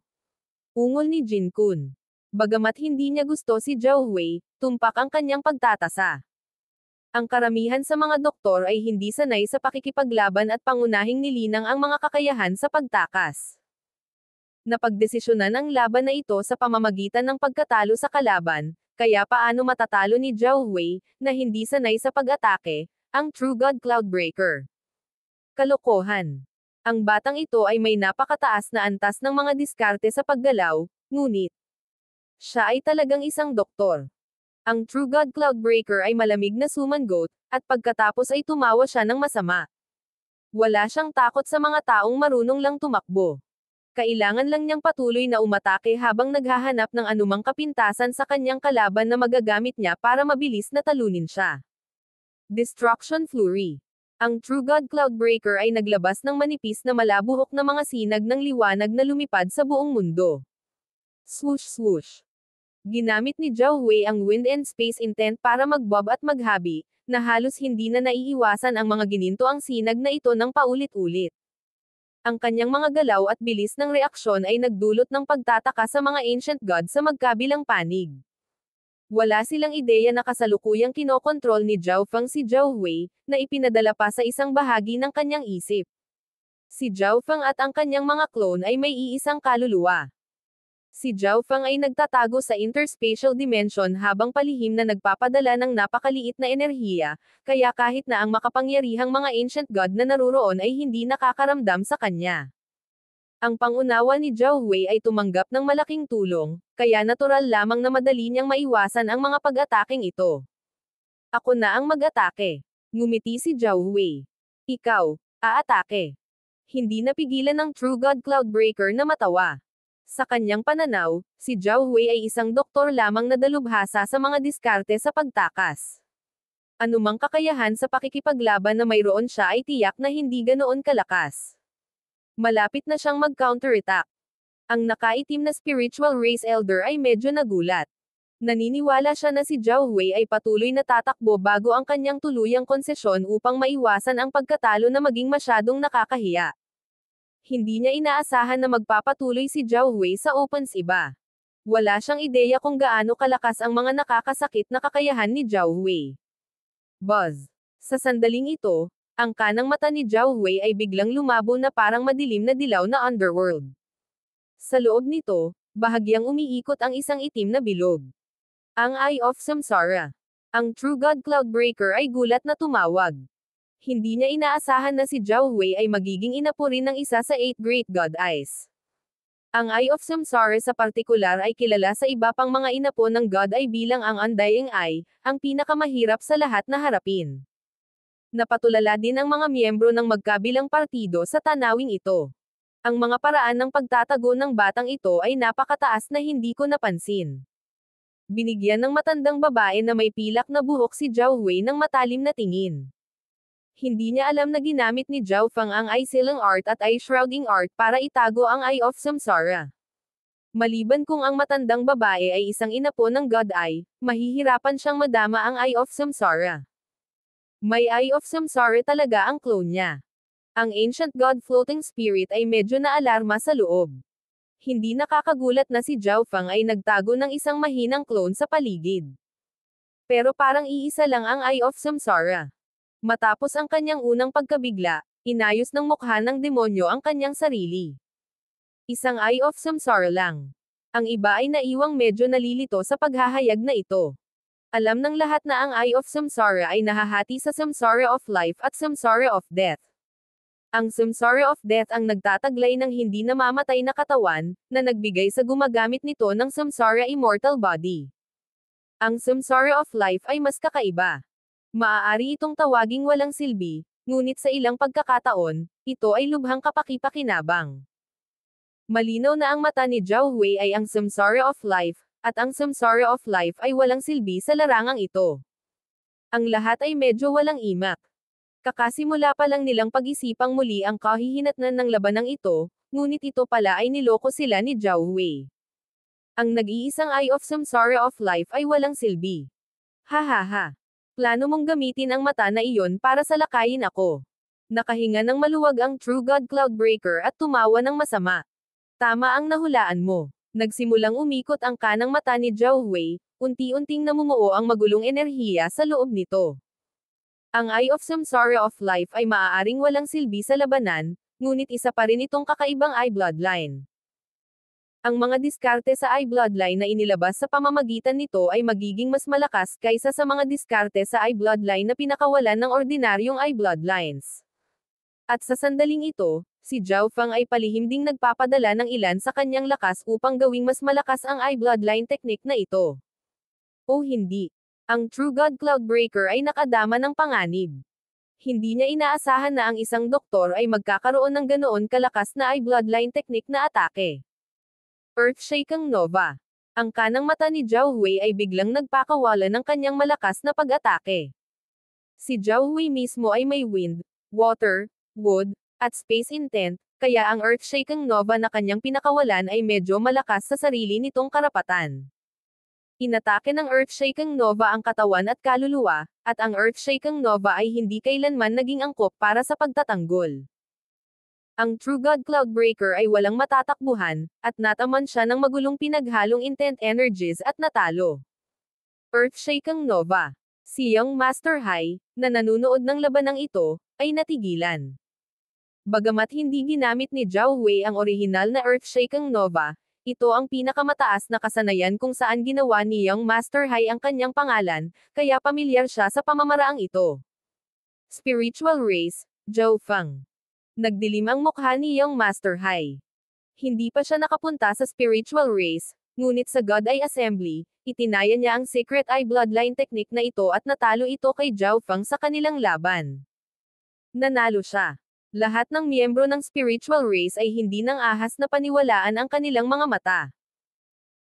Ungol ni Jin Kun. Bagamat hindi niya gusto si Zhao Hui, tumpak ang kanyang pagtatasa. Ang karamihan sa mga doktor ay hindi sanay sa pakikipaglaban at pangunahing nilinang ang mga kakayahan sa pagtakas na pagdesisyonan ang laban na ito sa pamamagitan ng pagkatalo sa kalaban, kaya paano matatalo ni Zhao Wei, na hindi sanay sa pag-atake, ang True God Cloudbreaker. Kalokohan. Ang batang ito ay may napakataas na antas ng mga diskarte sa paggalaw, ngunit siya ay talagang isang doktor. Ang True God Cloudbreaker ay malamig na sumanggot, at pagkatapos ay tumawa siya ng masama. Wala siyang takot sa mga taong marunong lang tumakbo kailangan lang niyang patuloy na umatake habang naghahanap ng anumang kapintasan sa kanyang kalaban na magagamit niya para mabilis na talunin siya. Destruction Flurry Ang True God Cloudbreaker ay naglabas ng manipis na malabuhok na mga sinag ng liwanag na lumipad sa buong mundo. Swoosh swoosh. Ginamit ni Zhao Wei ang wind and space intent para magbob at maghabi, na halos hindi na naiiwasan ang mga gininto ang sinag na ito ng paulit-ulit ang kanyang mga galaw at bilis ng reaksyon ay nagdulot ng pagtataka sa mga ancient god sa magkabilang panig. Wala silang ideya na kasalukuyang kinokontrol ni Zhao Fang si Zhao Hui, na ipinadala pa sa isang bahagi ng kanyang isip. Si Zhao Fang at ang kanyang mga clone ay may iisang kaluluwa. Si Zhao Fang ay nagtatago sa interspatial dimension habang palihim na nagpapadala ng napakaliit na enerhiya, kaya kahit na ang makapangyarihang mga ancient god na naruroon ay hindi nakakaramdam sa kanya. Ang pangunawa ni Zhao Wei ay tumanggap ng malaking tulong, kaya natural lamang na madali niyang maiwasan ang mga pag-ataking ito. Ako na ang mag-atake. Ngumiti si Zhao Wei. Ikaw, aatake. Hindi napigilan ng True God Cloudbreaker na matawa. Sa kanyang pananaw, si Zhao Hui ay isang doktor lamang na dalubhasa sa mga diskarte sa pagtakas. Anumang kakayahan sa pakikipaglaban na mayroon siya ay tiyak na hindi ganoon kalakas. Malapit na siyang mag-counterattack. Ang nakaitim na spiritual race elder ay medyo nagulat. Naniniwala siya na si Zhao Hui ay patuloy na tatakbo bago ang kanyang tuluyang konsesyon upang maiwasan ang pagkatalo na maging masyadong nakakahiya hindi niya inaasahan na magpapatuloy si Zhao Hui sa opens iba. Wala siyang ideya kung gaano kalakas ang mga nakakasakit na kakayahan ni Zhao Hui. Buzz. Sa sandaling ito, ang kanang mata ni Zhao Hui ay biglang lumabo na parang madilim na dilaw na underworld. Sa loob nito, bahagyang umiikot ang isang itim na bilog. Ang Eye of Samsara. Ang True God Cloudbreaker ay gulat na tumawag hindi niya inaasahan na si Zhao Hui ay magiging ina po rin ng isa sa eight great god eyes. Ang Eye of Samsara sa partikular ay kilala sa iba pang mga ina po ng god ay bilang ang Undying Eye, ang pinakamahirap sa lahat na harapin. Napatulala din ang mga miyembro ng magkabilang partido sa tanawing ito. Ang mga paraan ng pagtatago ng batang ito ay napakataas na hindi ko napansin binigyan ng matandang babae na may pilak na buhok si Zhao Wei ng matalim na tingin hindi niya alam na ginamit ni Zhao Fang ang eye sealing art at eye shrouding art para itago ang Eye of Samsara. Maliban kung ang matandang babae ay isang ina po ng God Eye, mahihirapan siyang madama ang Eye of Samsara. May Eye of Samsara talaga ang clone niya. Ang Ancient God Floating Spirit ay medyo naalarma sa loob. Hindi nakakagulat na si Zhao Fang ay nagtago ng isang mahinang clone sa paligid. Pero parang iisa lang ang Eye of Samsara. Matapos ang kanyang unang pagkabigla, inayos ng mukha ng demonyo ang kanyang sarili. Isang eye of samsara lang. Ang iba ay naiwang medyo nalilito sa paghahayag na ito. Alam ng lahat na ang Eye of Samsara ay nahahati sa Samsara of Life at Samsara of Death. Ang Samsara of Death ang nagtataglay ng hindi namamatay na katawan, na nagbigay sa gumagamit nito ng Samsara Immortal Body. Ang Samsara of Life ay mas kakaiba. Maaari itong tawaging walang silbi, ngunit sa ilang pagkakataon, ito ay lubhang kapakipakinabang. Malinaw na ang mata ni Zhao Hui ay ang samsara of life, at ang samsara of life ay walang silbi sa larangang ito. Ang lahat ay medyo walang imak. Kakasimula pa lang nilang pag-isipang muli ang kahihinatnan ng labanang ito, ngunit ito pala ay niloko sila ni Zhao Hui. Ang nag-iisang Eye of Samsara of Life ay walang silbi. Ha ha ha plano mong gamitin ang mata na iyon para salakayin ako. Nakahinga ng maluwag ang True God Cloudbreaker at tumawa ng masama. Tama ang nahulaan mo. Nagsimulang umikot ang kanang mata ni Zhao Wei, unti-unting namumuo ang magulong enerhiya sa loob nito. Ang Eye of Samsara of Life ay maaaring walang silbi sa labanan, ngunit isa pa rin itong kakaibang eye bloodline. Ang mga diskarte sa i-bloodline na inilabas sa pamamagitan nito ay magiging mas malakas kaysa sa mga diskarte sa i-bloodline na pinakawalan ng ordinaryong i-bloodlines. At sa sandaling ito, si Zhao Fang ay palihim ding nagpapadala ng ilan sa kanyang lakas upang gawing mas malakas ang i-bloodline technique na ito. O hindi, ang True God Cloud Breaker ay nakadama ng panganib. Hindi niya inaasahan na ang isang doktor ay magkakaroon ng ganoon kalakas na i-bloodline technique na atake. Earthshaking Nova. Ang kanang mata ni Zhao Hui ay biglang nagpakawala ng kanyang malakas na pag-atake. Si Zhao Hui mismo ay may wind, water, wood, at space intent, kaya ang Earthshaking Nova na kanyang pinakawalan ay medyo malakas sa sarili nitong karapatan. Inatake ng Earthshaking Nova ang katawan at kaluluwa, at ang Earthshaking Nova ay hindi kailanman naging angkop para sa pagtatanggol. Ang True God Cloudbreaker ay walang matatakbuhan, at nataman siya ng magulong pinaghalong intent energies at natalo. Earthshaking Nova. Si Young Master High, na nanunood ng labanang ito, ay natigilan. Bagamat hindi ginamit ni Zhao Wei ang orihinal na Earthshaking Nova, ito ang pinakamataas na kasanayan kung saan ginawa ni Young Master High ang kanyang pangalan, kaya pamilyar siya sa pamamaraang ito. Spiritual Race, Zhou Fang Nagdilim ang mukha ni Young Master Hai. Hindi pa siya nakapunta sa spiritual race, ngunit sa God Eye Assembly, itinaya niya ang Secret Eye Bloodline technique na ito at natalo ito kay Zhao Fang sa kanilang laban. Nanalo siya. Lahat ng miyembro ng spiritual race ay hindi nang ahas na paniwalaan ang kanilang mga mata.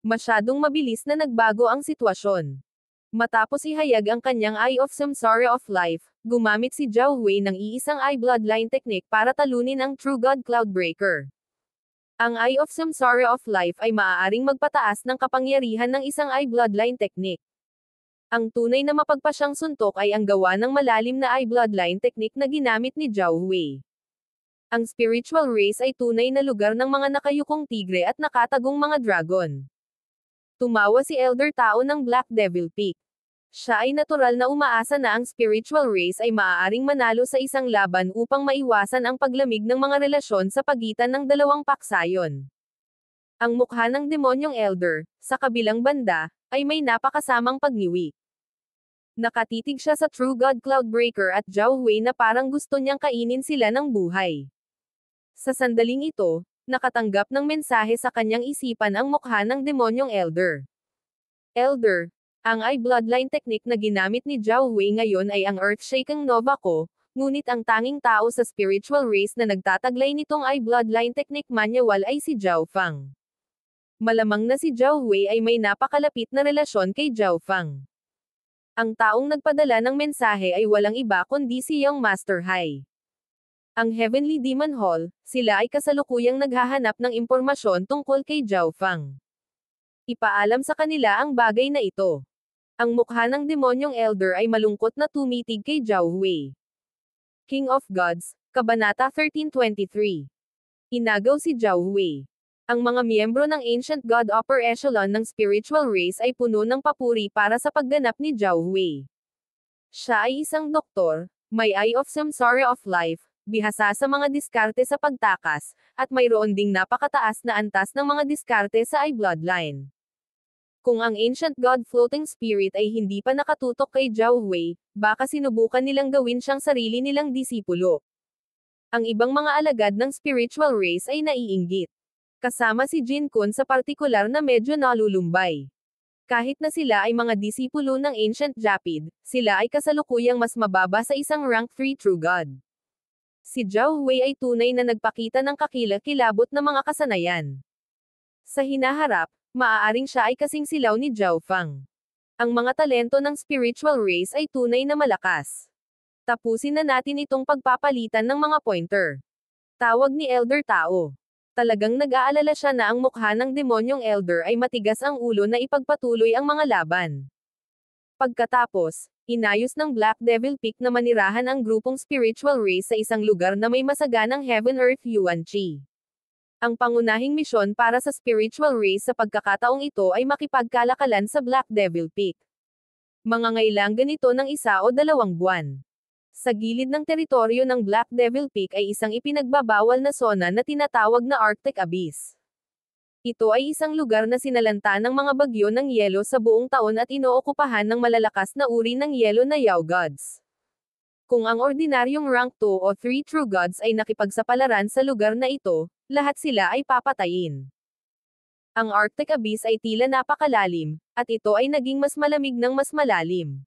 Masyadong mabilis na nagbago ang sitwasyon. Matapos ihayag ang kanyang Eye of Samsara of Life, gumamit si Zhao Hui ng iisang eye bloodline technique para talunin ang True God Cloudbreaker. Ang Eye of Samsara of Life ay maaaring magpataas ng kapangyarihan ng isang eye bloodline technique. Ang tunay na mapagpasyang suntok ay ang gawa ng malalim na eye bloodline technique na ginamit ni Zhao Hui. Ang spiritual race ay tunay na lugar ng mga nakayukong tigre at nakatagong mga dragon. Tumawa si Elder Tao ng Black Devil Peak siya ay natural na umaasa na ang spiritual race ay maaaring manalo sa isang laban upang maiwasan ang paglamig ng mga relasyon sa pagitan ng dalawang paksayon. Ang mukha ng demonyong elder, sa kabilang banda, ay may napakasamang pagniwi. Nakatitig siya sa True God Cloudbreaker at Zhao Hui na parang gusto niyang kainin sila ng buhay. Sa sandaling ito, nakatanggap ng mensahe sa kanyang isipan ang mukha ng demonyong elder. Elder, ang eye bloodline technique na ginamit ni Zhao Wei ngayon ay ang earth-shaking Nova Ko, ngunit ang tanging tao sa spiritual race na nagtataglay nitong eye bloodline technique manual ay si Zhao Fang. Malamang na si Zhao Wei ay may napakalapit na relasyon kay Zhao Fang. Ang taong nagpadala ng mensahe ay walang iba kundi si Young Master Hai. Ang Heavenly Demon Hall, sila ay kasalukuyang naghahanap ng impormasyon tungkol kay Zhao Fang. Ipaalam sa kanila ang bagay na ito. Ang mukha ng demonyong elder ay malungkot na tumitig kay Zhao Hui. King of Gods, Kabanata 1323. Inagaw si Zhao Hui. Ang mga miyembro ng Ancient God Upper Echelon ng spiritual race ay puno ng papuri para sa pagganap ni Zhao Hui. Siya ay isang doktor, may eye of samsara of life, bihasa sa mga diskarte sa pagtakas, at mayroon ding napakataas na antas ng mga diskarte sa eye bloodline. Kung ang Ancient God Floating Spirit ay hindi pa nakatutok kay Zhao Hui, baka sinubukan nilang gawin siyang sarili nilang disipulo. Ang ibang mga alagad ng spiritual race ay naiinggit. Kasama si Jin Kun sa partikular na medyo nalulumbay. Kahit na sila ay mga disipulo ng Ancient Japid, sila ay kasalukuyang mas mababa sa isang rank 3 True God. Si Zhao Wei ay tunay na nagpakita ng kakila kilabot na mga kasanayan. Sa hinaharap, Maaaring siya ay kasing silaw ni Zhao Fang. Ang mga talento ng spiritual race ay tunay na malakas. Tapusin na natin itong pagpapalitan ng mga pointer. Tawag ni Elder Tao. Talagang nag-aalala siya na ang mukha ng demonyong Elder ay matigas ang ulo na ipagpatuloy ang mga laban. Pagkatapos, inayos ng Black Devil Peak na manirahan ang grupong spiritual race sa isang lugar na may masaganang Heaven Earth Yuan Chi. Ang pangunahing misyon para sa spiritual race sa pagkakataong ito ay makipagkalakalan sa Black Devil Peak. Mangangailang ganito ng isa o dalawang buwan. Sa gilid ng teritoryo ng Black Devil Peak ay isang ipinagbabawal na zona na tinatawag na Arctic Abyss. Ito ay isang lugar na sinalanta ng mga bagyo ng yelo sa buong taon at inookupahan ng malalakas na uri ng yelo na Yao Gods. Kung ang ordinaryong rank 2 o 3 true gods ay nakipagsapalaran sa lugar na ito, lahat sila ay papatayin. Ang Arctic Abyss ay tila napakalalim, at ito ay naging mas malamig ng mas malalim.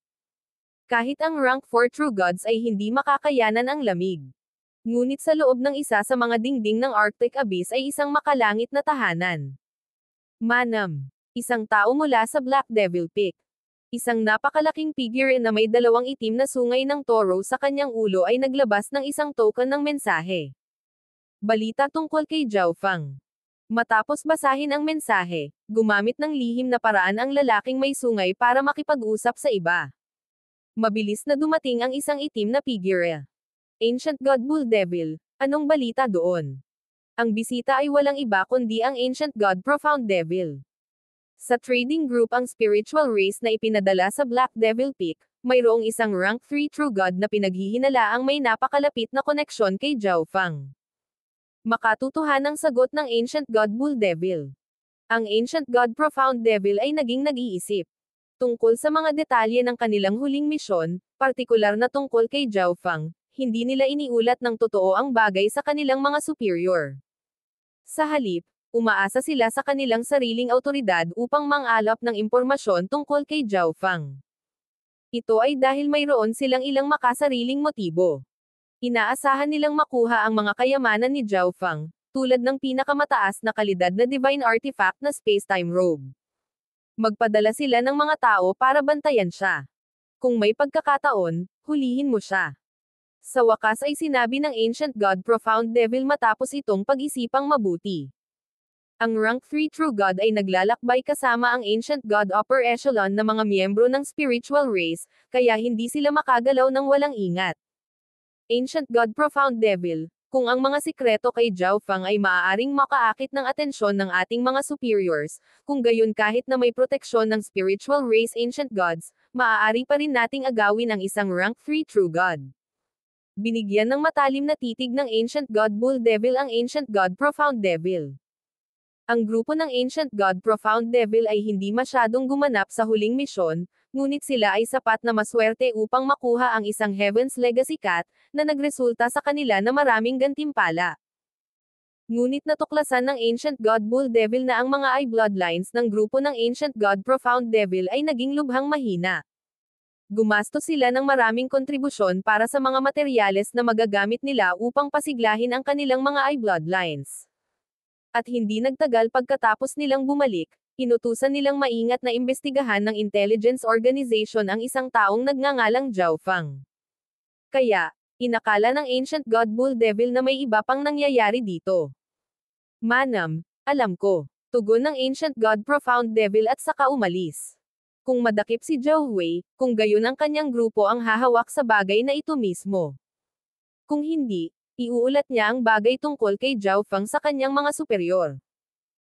Kahit ang rank 4 true gods ay hindi makakayanan ang lamig. Ngunit sa loob ng isa sa mga dingding ng Arctic Abyss ay isang makalangit na tahanan. Manam. Isang tao mula sa Black Devil Peak. Isang napakalaking figure na may dalawang itim na sungay ng toro sa kanyang ulo ay naglabas ng isang token ng mensahe. Balita tungkol kay Zhao Fang. Matapos basahin ang mensahe, gumamit ng lihim na paraan ang lalaking may sungay para makipag-usap sa iba. Mabilis na dumating ang isang itim na figure. Ancient God Bull Devil, anong balita doon? Ang bisita ay walang iba kundi ang Ancient God Profound Devil. Sa trading group ang spiritual race na ipinadala sa Black Devil Peak, mayroong isang rank 3 true god na pinaghihinalaang may napakalapit na koneksyon kay Zhao Fang. Makatutuhan ang sagot ng Ancient God Bull Devil. Ang Ancient God Profound Devil ay naging nag-iisip tungkol sa mga detalye ng kanilang huling misyon, partikular na tungkol kay Zhao Fang, hindi nila iniulat ng totoo ang bagay sa kanilang mga superior. Sa halip, Umaasa sila sa kanilang sariling autoridad upang mangalap ng impormasyon tungkol kay Zhao Fang. Ito ay dahil mayroon silang ilang makasariling motibo. Inaasahan nilang makuha ang mga kayamanan ni Zhao Fang, tulad ng pinakamataas na kalidad na divine artifact na space-time robe. Magpadala sila ng mga tao para bantayan siya. Kung may pagkakataon, hulihin mo siya. Sa wakas ay sinabi ng Ancient God Profound Devil matapos itong pag-isipang mabuti. Ang rank 3 True God ay naglalakbay kasama ang Ancient God upper echelon na mga miyembro ng spiritual race, kaya hindi sila makagalaw ng walang ingat. Ancient God Profound Devil Kung ang mga sikreto kay Zhao Fang ay maaaring makaakit ng atensyon ng ating mga superiors, kung gayon kahit na may proteksyon ng spiritual race Ancient Gods, maaari pa rin nating agawin ang isang rank 3 True God binigyan ng matalim na titig ng Ancient God Bull Devil ang Ancient God Profound Devil. Ang grupo ng Ancient God Profound Devil ay hindi masyadong gumanap sa huling misyon, ngunit sila ay sapat na maswerte upang makuha ang isang Heaven's Legacy Cat, na nagresulta sa kanila na maraming gantimpala. Ngunit natuklasan ng Ancient God Bull Devil na ang mga eye bloodlines ng grupo ng Ancient God Profound Devil ay naging lubhang mahina. Gumasto sila ng maraming kontribusyon para sa mga materyales na magagamit nila upang pasiglahin ang kanilang mga eye bloodlines at hindi nagtagal pagkatapos nilang bumalik, inutusan nilang maingat na imbestigahan ng intelligence organization ang isang taong nagngangalang Zhao Fang. Kaya, inakala ng ancient god bull devil na may iba pang nangyayari dito. Manam, alam ko. Tugon ng ancient god profound devil at saka umalis. Kung madakip si Zhao Hui, kung gayon ang kanyang grupo ang hahawak sa bagay na ito mismo. Kung hindi, Iuulat niya ang bagay tungkol kay Zhao Fang sa kanyang mga superior.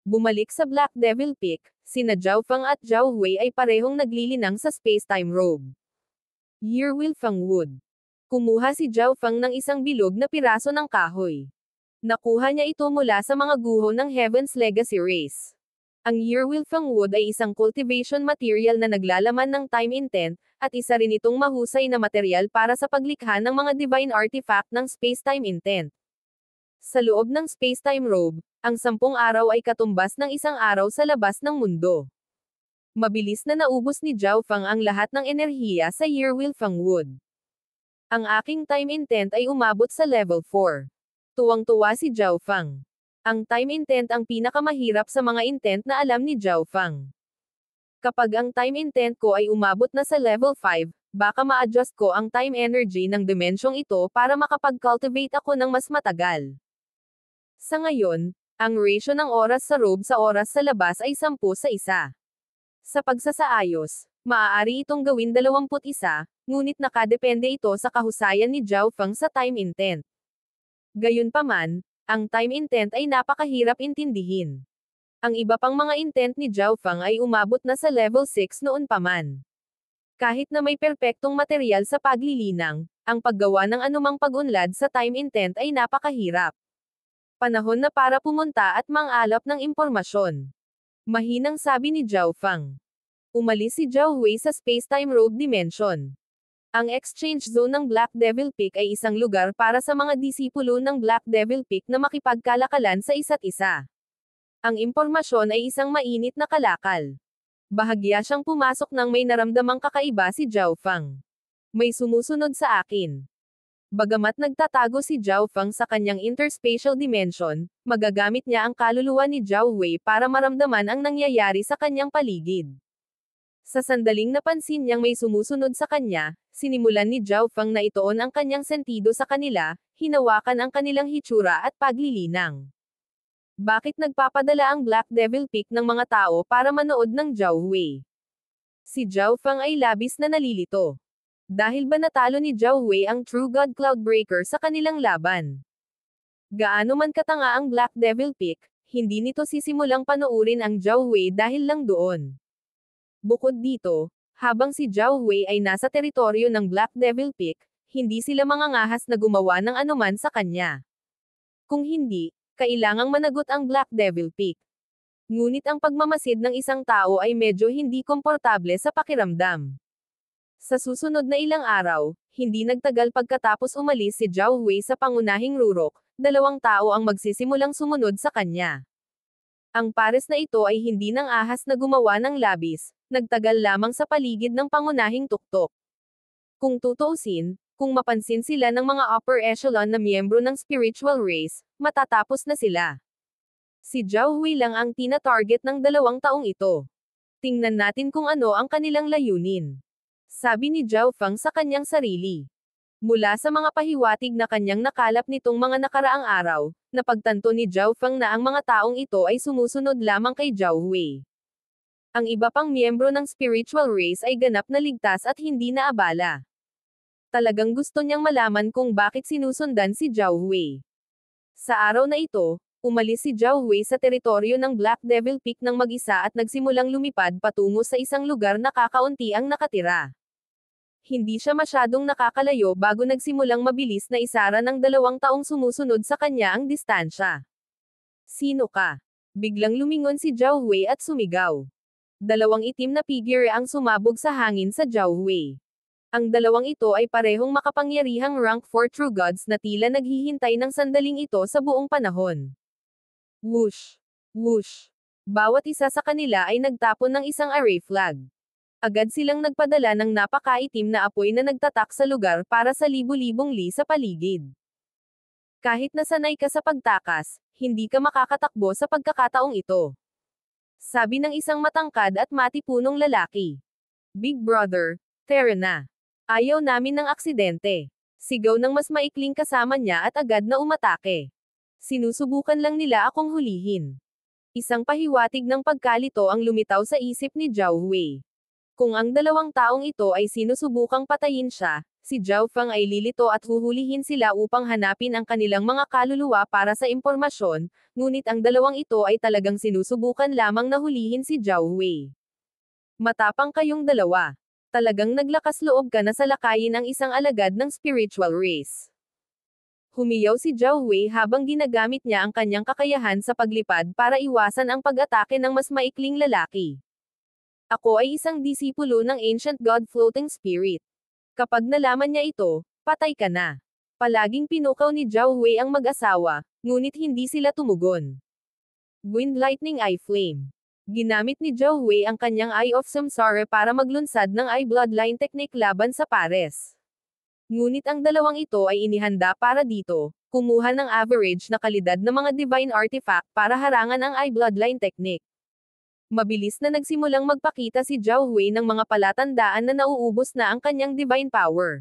Bumalik sa Black Devil Peak, sina Zhao Fang at Zhao Hui ay parehong naglilinang sa space-time robe. Yearwill Fang Wood. Kumuha si Zhao Fang ng isang bilog na piraso ng kahoy. Nakuha niya ito mula sa mga guho ng Heaven's Legacy Race. Ang Yearwilfang wood ay isang cultivation material na naglalaman ng time intent, at isa rin itong mahusay na material para sa paglikha ng mga divine artifact ng space-time intent. Sa loob ng space-time robe, ang sampung araw ay katumbas ng isang araw sa labas ng mundo. Mabilis na naubos ni Zhao Fang ang lahat ng enerhiya sa Yearwilfang wood. Ang aking time intent ay umabot sa level 4. Tuwang-tuwa si Zhao Fang. Ang time intent ang pinakamahirap sa mga intent na alam ni Zhao Fang. Kapag ang time intent ko ay umabot na sa level 5, baka ma-adjust ko ang time energy ng dimensyong ito para makapag-cultivate ako ng mas matagal. Sa ngayon, ang ratio ng oras sa robe sa oras sa labas ay 10 sa 1. Sa pagsasaayos, maaari itong gawin 21, ngunit nakadepende ito sa kahusayan ni Zhao Fang sa time intent. Gayunpaman, ang time intent ay napakahirap intindihin. Ang iba pang mga intent ni Zhao Fang ay umabot na sa level 6 noon pa man. Kahit na may perpektong material sa paglilinang, ang paggawa ng anumang pagunlad sa time intent ay napakahirap. Panahon na para pumunta at mangalap ng impormasyon. Mahinang sabi ni Zhao Fang. Umalis si Zhao Hui sa space-time rogue dimension. Ang exchange zone ng Black Devil Peak ay isang lugar para sa mga disipulo ng Black Devil Peak na makipagkalakalan sa isa't isa. Ang impormasyon ay isang mainit na kalakal. Bahagya siyang pumasok nang may naramdamang kakaiba si Zhao Fang. May sumusunod sa akin. Bagamat nagtatago si Zhao Fang sa kanyang interspatial dimension, magagamit niya ang kaluluwa ni Zhao Wei para maramdaman ang nangyayari sa kanyang paligid. Sa sandaling napansin niyang may sumusunod sa kanya, sinimulan ni Zhao Fang na itoon ang kanyang sentido sa kanila, hinawakan ang kanilang hitsura at paglilinang. Bakit nagpapadala ang Black Devil Peak ng mga tao para manood ng Zhao Wei? Si Zhao Fang ay labis na nalilito. Dahil ba natalo ni Zhao Wei ang True God Cloudbreaker sa kanilang laban? Gaano man katanga ang Black Devil Peak, hindi nito sisimulang panoorin ang Zhao Wei dahil lang doon. Bukod dito, habang si Zhao Wei ay nasa teritoryo ng Black Devil Peak, hindi sila mangangahas na gumawa ng anuman sa kanya. Kung hindi, kailangang managot ang Black Devil Peak. Ngunit ang pagmamasid ng isang tao ay medyo hindi komportable sa pakiramdam. Sa susunod na ilang araw, hindi nagtagal pagkatapos umalis si Zhao Wei sa pangunahing rurok, dalawang tao ang magsisimulang sumunod sa kanya. Ang pares na ito ay hindi nang ahas na gumawa ng labis, nagtagal lamang sa paligid ng pangunahing tuktok. Kung tutuusin, kung mapansin sila ng mga upper echelon na miyembro ng spiritual race, matatapos na sila. Si Zhao Hui lang ang tina-target ng dalawang taong ito. Tingnan natin kung ano ang kanilang layunin. Sabi ni Zhao Fang sa kanyang sarili. Mula sa mga pahiwatig na kanyang nakalap nitong mga nakaraang araw, napagtanto ni Zhao Fang na ang mga taong ito ay sumusunod lamang kay Zhao Hui. Ang iba pang miyembro ng spiritual race ay ganap na ligtas at hindi na abala. Talagang gusto niyang malaman kung bakit sinusundan si Zhao Wei. Sa araw na ito, umalis si Zhao Wei sa teritoryo ng Black Devil Peak ng mag-isa at nagsimulang lumipad patungo sa isang lugar na kakaunti ang nakatira. Hindi siya masyadong nakakalayo bago nagsimulang mabilis na isara ng dalawang taong sumusunod sa kanya ang distansya. Sino ka? Biglang lumingon si Zhao Wei at sumigaw dalawang itim na figure ang sumabog sa hangin sa Jiaohui. Ang dalawang ito ay parehong makapangyarihang rank 4 true gods na tila naghihintay ng sandaling ito sa buong panahon. Whoosh! Whoosh! Bawat isa sa kanila ay nagtapon ng isang array flag. Agad silang nagpadala ng napakaitim na apoy na nagtatak sa lugar para sa libu-libong li sa paligid. Kahit nasanay ka sa pagtakas, hindi ka makakatakbo sa pagkakataong ito. Sabi ng isang matangkad at matipunong lalaki. Big Brother, tere na. Ayaw namin ng aksidente. Sigaw ng mas maikling kasama niya at agad na umatake. Sinusubukan lang nila akong hulihin. Isang pahiwatig ng pagkalito ang lumitaw sa isip ni Zhao Wei. Kung ang dalawang taong ito ay sinusubukang patayin siya, si Zhao Fang ay lilito at huhulihin sila upang hanapin ang kanilang mga kaluluwa para sa impormasyon, ngunit ang dalawang ito ay talagang sinusubukan lamang na hulihin si Zhao Wei. Matapang kayong dalawa. Talagang naglakas loob ka na salakayin ang isang alagad ng spiritual race. Humiyaw si Zhao Wei habang ginagamit niya ang kanyang kakayahan sa paglipad para iwasan ang pag-atake ng mas maikling lalaki. Ako ay isang disipulo ng Ancient God Floating Spirit. Kapag nalaman niya ito, patay ka na. Palaging pinukaw ni Zhao Hui ang mag-asawa, ngunit hindi sila tumugon. Wind Lightning Eye Flame. Ginamit ni Zhao Hui ang kanyang Eye of Samsara para maglunsad ng Eye Bloodline Technique laban sa pares. Ngunit ang dalawang ito ay inihanda para dito, kumuha ng average na kalidad ng mga divine artifact para harangan ang eye bloodline technique mabilis na nagsimulang magpakita si Zhao Hui ng mga palatandaan na nauubos na ang kanyang divine power.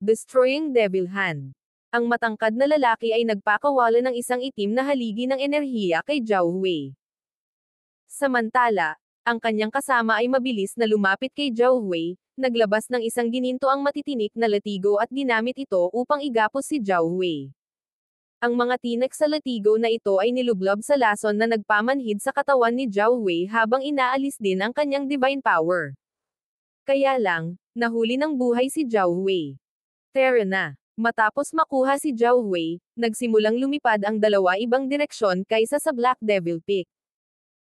Destroying Devil Hand ang matangkad na lalaki ay nagpakawala ng isang itim na haligi ng enerhiya kay Zhao Hui. Samantala, ang kanyang kasama ay mabilis na lumapit kay Zhao Hui, naglabas ng isang gininto ang matitinik na latigo at ginamit ito upang igapos si Zhao Hui. Ang mga tinek sa latigo na ito ay nilublob sa lason na nagpamanhid sa katawan ni Zhao Wei habang inaalis din ang kanyang divine power. Kaya lang, nahuli ng buhay si Zhao Wei. Tera na. Matapos makuha si Zhao Wei, nagsimulang lumipad ang dalawa ibang direksyon kaysa sa Black Devil Peak.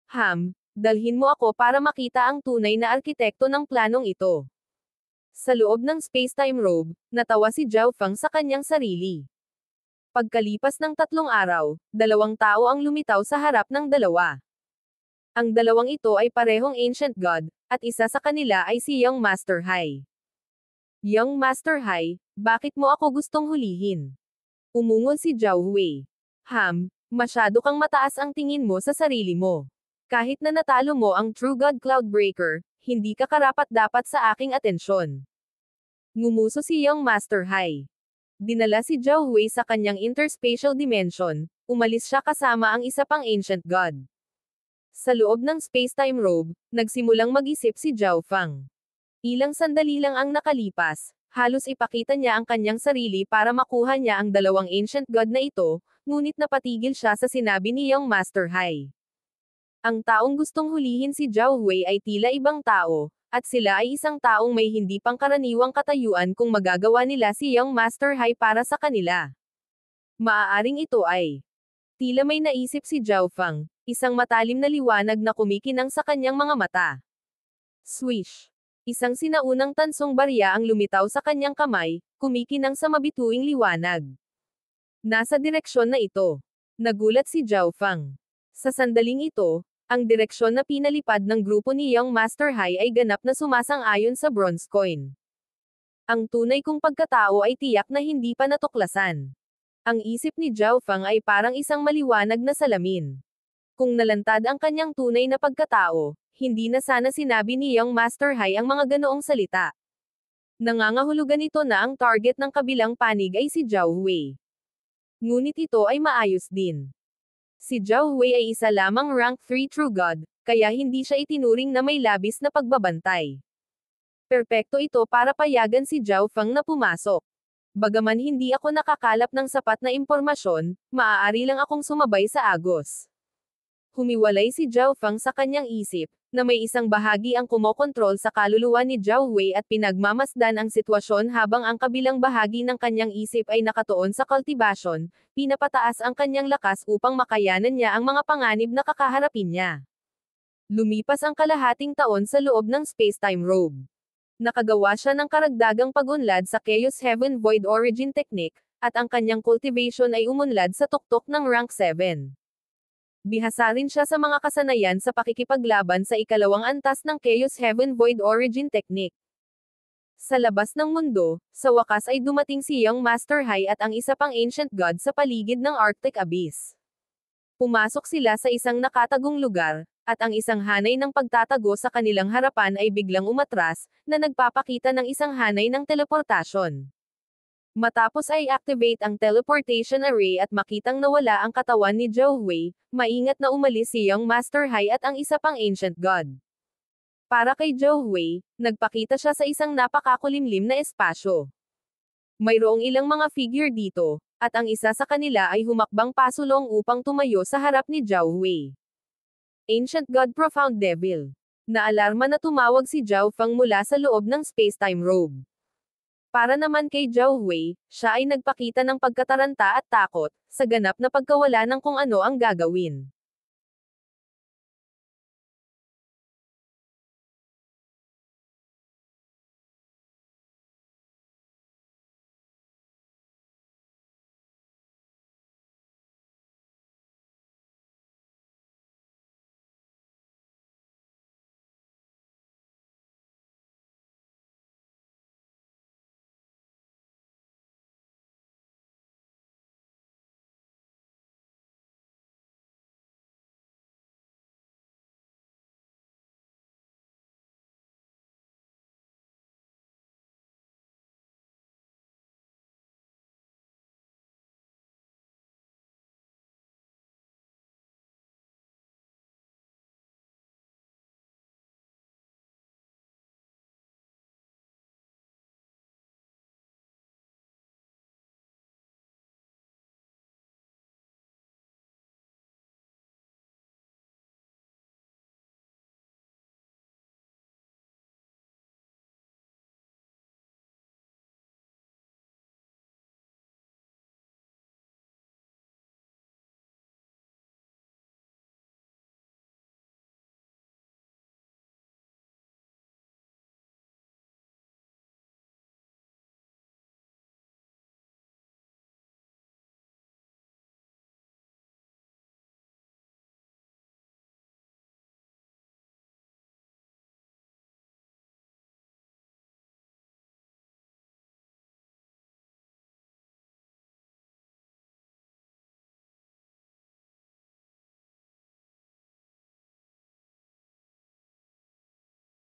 Ham, dalhin mo ako para makita ang tunay na arkitekto ng planong ito. Sa loob ng spacetime robe, natawa si Zhao Fang sa kanyang sarili. Pagkalipas ng tatlong araw, dalawang tao ang lumitaw sa harap ng dalawa. Ang dalawang ito ay parehong ancient god, at isa sa kanila ay si Young Master High. Young Master High, bakit mo ako gustong hulihin? Umungol si Zhao Hui. Ham, masyado kang mataas ang tingin mo sa sarili mo. Kahit na natalo mo ang True God Cloudbreaker, hindi ka karapat dapat sa aking atensyon. Ngumuso si Young Master High. Dinala si Zhao Hui sa kanyang interspatial dimension, umalis siya kasama ang isa pang ancient god. Sa loob ng spacetime robe, nagsimulang mag-isip si Zhao Fang. Ilang sandali lang ang nakalipas, halos ipakita niya ang kanyang sarili para makuha niya ang dalawang ancient god na ito, ngunit napatigil siya sa sinabi ni Young Master Hai. Ang taong gustong hulihin si Zhao Hui ay tila ibang tao, at sila ay isang taong may hindi pangkaraniwang katayuan kung magagawa nila si Young Master High para sa kanila. Maaaring ito ay Tila may naisip si Zhao Fang, isang matalim na liwanag na kumikinang sa kanyang mga mata. Swish! Isang sinaunang tansong barya ang lumitaw sa kanyang kamay, kumikinang sa mabituing liwanag. Nasa direksyon na ito. Nagulat si Zhao Fang. Sa sandaling ito, ang direksyon na pinalipad ng grupo ni Young Master High ay ganap na sumasang-ayon sa bronze coin. Ang tunay kong pagkatao ay tiyak na hindi pa natuklasan. Ang isip ni Zhao Fang ay parang isang maliwanag na salamin. Kung nalantad ang kanyang tunay na pagkatao, hindi na sana sinabi ni Young Master High ang mga ganoong salita. Nangangahulugan ito na ang target ng kabilang panig ay si Zhao Wei. Ngunit ito ay maayos din. Si Zhao Wei ay isa lamang rank 3 True God, kaya hindi siya itinuring na may labis na pagbabantay. Perpekto ito para payagan si Zhao Fang na pumasok. Bagaman hindi ako nakakalap ng sapat na impormasyon, maaari lang akong sumabay sa agos. Humiwalay si Zhao Fang sa kanyang isip, na may isang bahagi ang kumokontrol sa kaluluwa ni Zhao Wei at pinagmamasdan ang sitwasyon habang ang kabilang bahagi ng kanyang isip ay nakatuon sa cultivation, pinapataas ang kanyang lakas upang makayanan niya ang mga panganib na kakaharapin niya. Lumipas ang kalahating taon sa loob ng spacetime robe. Nakagawa siya ng karagdagang pagunlad sa Chaos Heaven Void Origin Technique, at ang kanyang cultivation ay umunlad sa tuktok ng rank 7. Bihasa rin siya sa mga kasanayan sa pakikipaglaban sa ikalawang antas ng Chaos Heaven Void Origin Technique. Sa labas ng mundo, sa wakas ay dumating si Young Master High at ang isa pang Ancient God sa paligid ng Arctic Abyss. Pumasok sila sa isang nakatagong lugar, at ang isang hanay ng pagtatago sa kanilang harapan ay biglang umatras, na nagpapakita ng isang hanay ng teleportasyon. Matapos ay activate ang teleportation array at makitang nawala ang katawan ni Zhou Wei, maingat na umalis si Young Master Hai at ang isa pang Ancient God. Para kay Zhou Wei, nagpakita siya sa isang napakakulimlim na espasyo. Mayroong ilang mga figure dito, at ang isa sa kanila ay humakbang pasulong upang tumayo sa harap ni Zhou Wei. Ancient God Profound Devil. Naalarma na tumawag si Zhao Fang mula sa loob ng space-time robe. Para naman kay Zhao Wei, siya ay nagpakita ng pagkataranta at takot, sa ganap na pagkawala ng kung ano ang gagawin.